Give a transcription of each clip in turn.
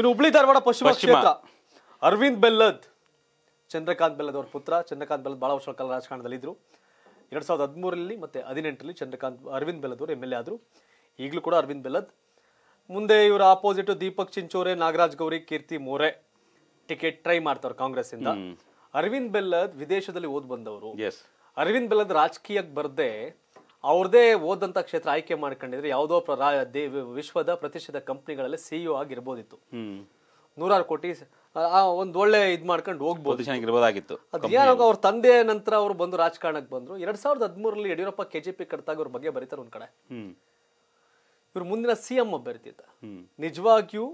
ಇನ್ನು ಹುಬ್ಳಿ ಧಾರವಾಡ ಪಶ್ಚಿಮ ಕ್ಷೇತ್ರ ಅರವಿಂದ್ ಬೆಲ್ಲದ್ ಚಂದ್ರಕಾಂತ್ ಬೆಲ್ಲದ್ ಅವರ ಪುತ್ರ ಚಂದ್ರಕಾಂತ್ ಬೆಲ್ಲದ್ ಬಹಳ ವರ್ಷಗಳ ಕಾಲ ರಾಜಕಾರಣದಲ್ಲಿ ಇದ್ರು ಎರಡ್ ಸಾವಿರದ ಹದಿಮೂರಲ್ಲಿ ಮತ್ತೆ ಹದಿನೆಂಟರಲ್ಲಿ ಚಂದ್ರಕಾಂತ್ ಅರವಿಂದ್ ಬೆಲ್ಲದ್ ಅವರು ಎಮ್ ಎಲ್ ಎ ಆದ್ರು ಈಗಲೂ ಕೂಡ ಅರವಿಂದ್ ಬೆಲ್ಲದ್ ಮುಂದೆ ಇವರ opposite Deepak Chinchore Nagaraj Gauri Keerthi More ticket try ಮಾಡ್ತಾರೆ ಕಾಂಗ್ರೆಸ್ ಇಂದ ಅರವಿಂದ್ ಬೆಲ್ಲದ್ ವಿದೇಶದಲ್ಲಿ ಓದ್ ಬಂದವರು ಅರವಿಂದ್ ಬೆಲ್ಲದ್ ರಾಜಕೀಯಕ್ಕೆ ಬರದೆ ಅವ್ರದೇ ಓದಂತ ಕ್ಷೇತ್ರ ಆಯ್ಕೆ ಮಾಡ್ಕೊಂಡಿದ್ರೆ ಯಾವುದೋ ವಿಶ್ವದ ಪ್ರತಿಷ್ಠಿತ ಕಂಪ್ನಿಗಳಲ್ಲಿ ಸಿಇಒ ಆಗಿರ್ಬೋದಿತ್ತು ನೂರಾರು ಕೋಟಿ ಒಂದ್ ಒಳ್ಳೆ ಇದ್ ಮಾಡ್ಕೊಂಡು ಹೋಗ್ಬೋದು ಅವ್ರ ತಂದೆ ನಂತರ ಅವ್ರು ಬಂದು ರಾಜಕಾರಣಕ್ಕೆ ಬಂದ್ರು ಎರಡ್ ಸಾವಿರದ ಹದ್ಮೂರಲ್ಲಿ ಯಡಿಯೂರಪ್ಪ ಕೆಜಿಪಿ ಕಟ್ತಾಗ ಅವ್ರ ಬಗ್ಗೆ ಬರೀತಾರೆ ಒಂದ್ ಕಡೆ ಇವ್ರು ಮುಂದಿನ ಸಿಎಂ ಬರಿತಿದ್ದ ನಿಜವಾಗಿಯೂ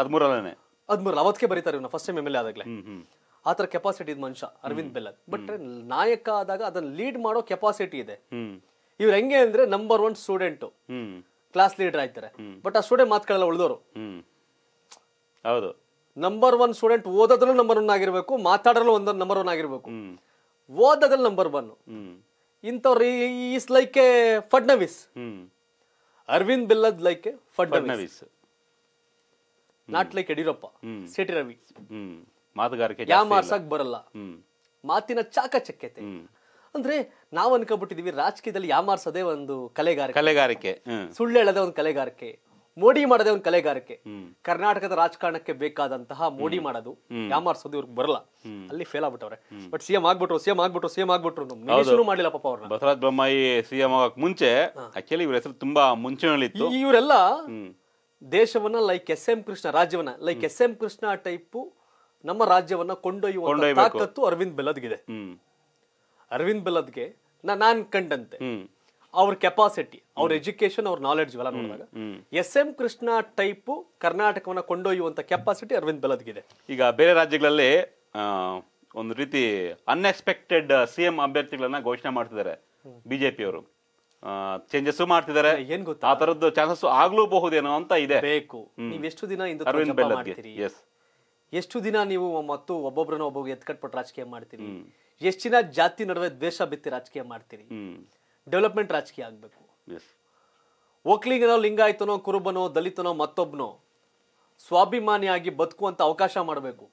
ಹದಿಮೂರಲ್ಲೇ ಹದಿಮೂರಲ್ಲ ಅವತ್ತೇ ಬರೀತಾರೆ ಇವ್ನ first time M L A ಆದಾಗಲೇ ಆ ತರ ಕೆಪಾಸಿಟಿ ಇದ್ ಮನುಷ್ಯ ಅರವಿಂದ್ ಬೆಲ್ಲದ್ ಬಟ್ ನಾಯಕ ಆದಾಗ ಅದನ್ನ ಲೀಡ್ ಮಾಡೋ ಕೆಪಾಸಿಟಿ ಇದೆ ಇವ್ರು ಹೆಂಗೆ ಅಂದ್ರೆ number one student class leader ಆಯ್ತಾರೆ ಬಟ್ ಆ ಸ್ಟೂಡೆಂಟ್ ಮಾತುಗಳೆಲ್ಲ ಉಳಿದವರು ಹೌದು ನಂಬರ್ ಒನ್ ಸ್ಟೂಡೆಂಟ್ ಓದೋದ್ರಲ್ಲೂ ನಂಬರ್ ಒನ್ ಆಗಿರ್ಬೇಕು ಮಾತಾಡಲು ಒಂದ್ ನಂಬರ್ ಒನ್ ಆಗಿರ್ಬೇಕು ಓದೋದ್ರಲ್ಲಿ ನಂಬರ್ ಒನ್ ಇಂಥವ್ರ is like a Fadnavis Arvind Bellad like a Fadnavis not like Yediyurappa CT Ravi ಮಾತುಗಾರಿಕೆ ಮಾರ್ಸಕ್ ಬರಲ್ಲ ಮಾತಿನ ಚಾಕಚಕ್ಯತೆ ಅಂದ್ರೆ ನಾವ್ ಅನ್ಕೊಂಡ್ಬಿಟ್ಟಿದೀವಿ ರಾಜಕೀಯದಲ್ಲಿ ಯಾಮಾರ್ಸೋದೇ ಒಂದು ಕಲೆಗಾರಿಕೆ ಕಲೆಗಾರಿಕೆ ಸುಳ್ಳು ಹೇಳದೆ ಒಂದು ಕಲೆಗಾರಿಕೆ ಮೋಡಿ ಮಾಡದೆ ಒಂದು ಕಲೆಗಾರಿಕೆ ಕರ್ನಾಟಕದ ರಾಜಕಾರಣಕ್ಕೆ ಬೇಕಾದಂತಹ ಮೋಡಿ ಮಾಡೋದು ಯಾಮಾರ್ಸೋದು ಇವ್ರಿಗೆ ಬರಲ್ಲ ಅಲ್ಲಿ ಫೇಲ್ ಆಗ್ಬಿಟ್ಟವ್ರೆ ಬಟ್ ಸಿಎಂ ಆಗ್ಬಿಟ್ರು ಸಿಎಂ ಆಗ್ಬಿಟ್ರು ಸಿಎಂ ಆಗ್ಬಿಟ್ರು ಶುರು ಮಾಡಿಲ್ಲ ಪಾಪ ಅವ್ರನ್ನ ಬಸವರಾಜ ಬೊಮ್ಮಾಯಿ ಸಿಎಂ ಆಗಕ್ ಮುಂಚೆ ಆಕ್ಚುಲಿ ಇವ್ರ ಹೆಸರು ತುಂಬಾ ಮುಂಚೆ ಇವರೆಲ್ಲ ದೇಶವನ್ನ ಲೈಕ್ ಎಸ್ ಎಂ ಕೃಷ್ಣ ರಾಜ್ಯವನ್ನ like S M Krishna type ನಮ್ಮ ರಾಜ್ಯವನ್ನ ಕೊಂಡೊಯ್ಯುವ ತಾಕತ್ತು ಅರವಿಂದ್ ಬೆಲ್ಲದ್ಗಿದೆ ಅರವಿಂದ್ ಬೆಲ್ಲದ್ಗೆ ನಾನ್ ಕಂಡಂತೆ ಅವ್ರ ಕೆಪಾಸಿಟಿ ಅವ್ರ ಎಜುಕೇಶನ್ ಅವ್ರ ನಾಲೆಡ್ಜ್ ನೋಡಿದಾಗ ಎಸ್ ಎಂ ಕೃಷ್ಣ ಟೈಪ್ ಕರ್ನಾಟಕವನ್ನ ಕೊಂಡೊಯ್ಯುವಂತ ಕೆಪಾಸಿಟಿ ಅರವಿಂದ್ ಬೆಲ್ಲದ್ಗಿದೆ ಈಗ ಬೇರೆ ರಾಜ್ಯಗಳಲ್ಲಿ ಒಂದು ರೀತಿ ಅನ್ಎಕ್ಸ್ಪೆಕ್ಟೆಡ್ ಸಿಎಂ ಅಭ್ಯರ್ಥಿಗಳನ್ನ ಘೋಷಣೆ ಮಾಡ್ತಿದ್ದಾರೆ ಅವರು ಚೇಂಜಸ್ ಮಾಡ್ತಿದ್ದಾರೆ ಏನ್ ಗೊತ್ತಾ ಆ ತರದ್ದು ಚಾನ್ಸಸ್ ಆಗ್ಲೂಬಹುದೇನೋ ಅಂತ ಇದೆ ಬೇಕು ನೀವ್ ಎಷ್ಟು ದಿನ ಅರವಿಂದ್ ಮಾಡ್ತೀರಿ ಎಸ್ ಎಷ್ಟು ದಿನ ನೀವು ಮತ್ತು ಒಬ್ಬೊಬ್ರನ್ನ ಒಬ್ಬ ಎತ್ಕಟ್ಬಿಟ್ಟು ರಾಜಕೀಯ ಮಾಡ್ತೀರಿ ಎಷ್ಟಿನ ಜಾತಿ ನಡುವೆ ದ್ವೇಷ ಬಿತ್ತಿ ರಾಜಕೀಯ ಮಾಡ್ತೀರಿ ಡೆವಲಪ್ಮೆಂಟ್ ರಾಜಕೀಯ ಆಗಬೇಕು ಒಕ್ಲಿಗನೋ ಲಿಂಗಾಯತನೋ ಕುರುಬನೋ ದಲಿತನೋ ಮತ್ತೊಬ್ಬನೋ ಸ್ವಾಭಿಮಾನಿಯಾಗಿ ಬದುಕುವಂತ ಅವಕಾಶ ಮಾಡಬೇಕು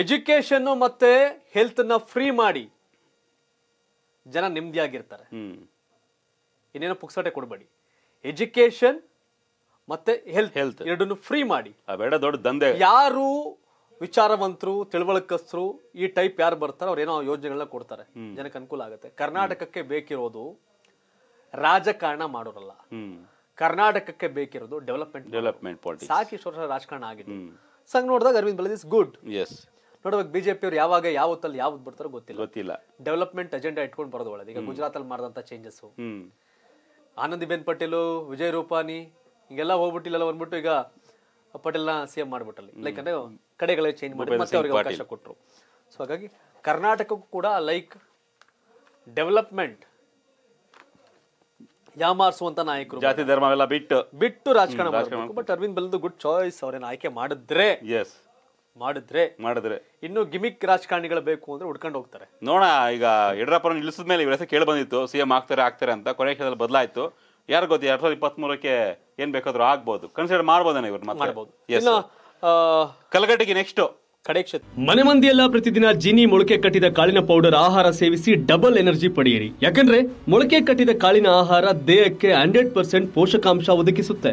ಎಜುಕೇಶನ್ ಮತ್ತೆ ಹೆಲ್ತ್ ನ ಫ್ರೀ ಮಾಡಿ ಜನ ನೆಮ್ಮದಿಯಾಗಿರ್ತಾರೆ ಇನ್ನೇನೋ ಪುಕ್ಸಟೆ ಕೊಡಬೇಡಿ ಎಜುಕೇಶನ್ ಮತ್ತೆ ಹೆಲ್ತ್ ಹೆಲ್ತ್ ಎರಡನ್ನು ಫ್ರೀ ಮಾಡಿ ಬೇಡ ದೊಡ್ಡ ದಂಧೆ ಯಾರು ವಿಚಾರವಂತರು ತಿಳುವಳಿಕಸ್ಥರು ಈ ಟೈಪ್ ಯಾರು ಬರ್ತಾರೆ ಅವ್ರು ಏನೋ ಯೋಜನೆಗಳನ್ನ ಕೊಡ್ತಾರೆ ಜನಕ್ಕೆ ಅನುಕೂಲ ಆಗುತ್ತೆ ಕರ್ನಾಟಕಕ್ಕೆ ಬೇಕಿರೋದು ರಾಜಕಾರಣ ಮಾಡೋರಲ್ಲ ಕರ್ನಾಟಕಕ್ಕೆ ಬೇಕಿರೋದು ಡೆವಲಪ್ಮೆಂಟ್ ಡೆವಲಪ್ಮೆಂಟ್ ಸಾಕಿಷ್ಟು ವರ್ಷ ರಾಜಕಾರಣ ಆಗಿದೆ ಸಂಗ್ ನೋಡಿದಾಗ ಅರವಿಂದ್ ಬೆಳದ್ ಇಸ್ ಗುಡ್ ಎಸ್ ನೋಡುವಾಗ ಬಿಜೆಪಿ ಅವ್ರು ಯಾವಾಗ ಯಾವತ್ತಲ್ಲಿ ಯಾವ್ದು ಬರ್ತಾರೋ ಗೊತ್ತಿಲ್ಲ ಗೊತ್ತಿಲ್ಲ ಡೆವಲಪ್ಮೆಂಟ್ ಅಜೆಂಡಾ ಇಟ್ಕೊಂಡು ಬರೋದು ಈಗ ಗುಜರಾತ್ ಅಲ್ಲಿ ಮಾಡಿದಂತ ಚೇಂಜಸ್ ಆನಂದಿಬೆನ್ ಪಟೇಲು ವಿಜಯ್ ರೂಪಾನಿ ಹಿಂಗೆಲ್ಲ ಹೋಗ್ಬಿಟ್ಟಿಲ್ಲ ಬಂದ್ಬಿಟ್ಟು ಈಗ ಪಟೇಲ್ನ ಸಿ ಎಂ ಮಾಡ್ಬಿಟ್ಟಲ್ಲಿ ಲೈಕ್ ಅಂದ್ರೆ ಕಡೆಗಳೇ ಚೇಂಜ್ ಮಾಡಿ ಮತ್ತೆ ಅವ್ರಿಗೆ ಅವಕಾಶ ಕೊಟ್ಟರು ಸೊ ಹಾಗಾಗಿ ಕರ್ನಾಟಕಕ್ಕೂ ಕೂಡ ಲೈಕ್ ಡೆವಲಪ್ಮೆಂಟ್ ಯಾಮಾರಿಸುವಂತ ನಾಯಕರು ಜಾತಿ ಧರ್ಮ ಧರ್ಮವೆಲ್ಲ ಬಿಟ್ಟು ಬಿಟ್ಟು ರಾಜಕಾರಣ ಬಟ್ ಅರವಿಂದ್ ಬೆಲ್ದು ಗುಡ್ ಚಾಯ್ಸ್ ಅವ್ರೇನು ಆಯ್ಕೆ ಮಾಡಿದ್ರೆ ಎಸ್ ಮಾಡಿದ್ರೆ ಮಾಡಿದ್ರೆ ಇನ್ನು ಗಿಮಿಕ್ ರಾಜಕಾರಣಿಗಳು ಬೇಕು ಅಂದ್ರೆ ಹುಡ್ಕೊಂಡು ಹೋಗ್ತಾರೆ ನೋಡ ಈಗ ಯಡಿಯೂರಪ್ಪನ ನಿಲ್ಲಿಸಿದ ಮೇಲೆ ಇವರ ಕೇಳಿ ಬಂದಿತ್ತು ಸಿಎಂ ಆಗ್ತಾರೆ ಆಗ್ತಾರೆ ಅಂತ ಕೊನೆ ಬದಲಾಯಿತು ಯಾರು ಗೊತ್ತಿ ಎರಡ್ ಸಾವಿರದ ಇಪ್ಪತ್ತ್ ಮೂರಕ್ಕೆ ಏನ್ ಬೇಕಾದ್ರೂ ಆಗ್ಬೋದು ಕನ್ಸಿಡರ್ ಮಾಡ್ಬೋದನ ಇವ್ರು ಮಾಡ್ಬೋದು ಆ ಕಲಗಟ್ಟಿಗೆ ನೆಕ್ಸ್ಟ್ ಮನೆ ಮನೆ ಮಂದಿಯೆಲ್ಲ ಪ್ರತಿದಿನ ಜಿನಿ ಮೊಳಕೆ ಕಟ್ಟಿದ ಕಾಳಿನ ಪೌಡರ್ ಆಹಾರ ಸೇವಿಸಿ ಡಬಲ್ ಎನರ್ಜಿ ಪಡೆಯಿರಿ ಯಾಕಂದ್ರೆ ಮೊಳಕೆ ಕಟ್ಟಿದ ಕಾಳಿನ ಆಹಾರ ದೇಹಕ್ಕೆ ಹಂಡ್ರೆಡ್ ಪರ್ಸೆಂಟ್ ಪೋಷಕಾಂಶ ಒದಗಿಸುತ್ತೆ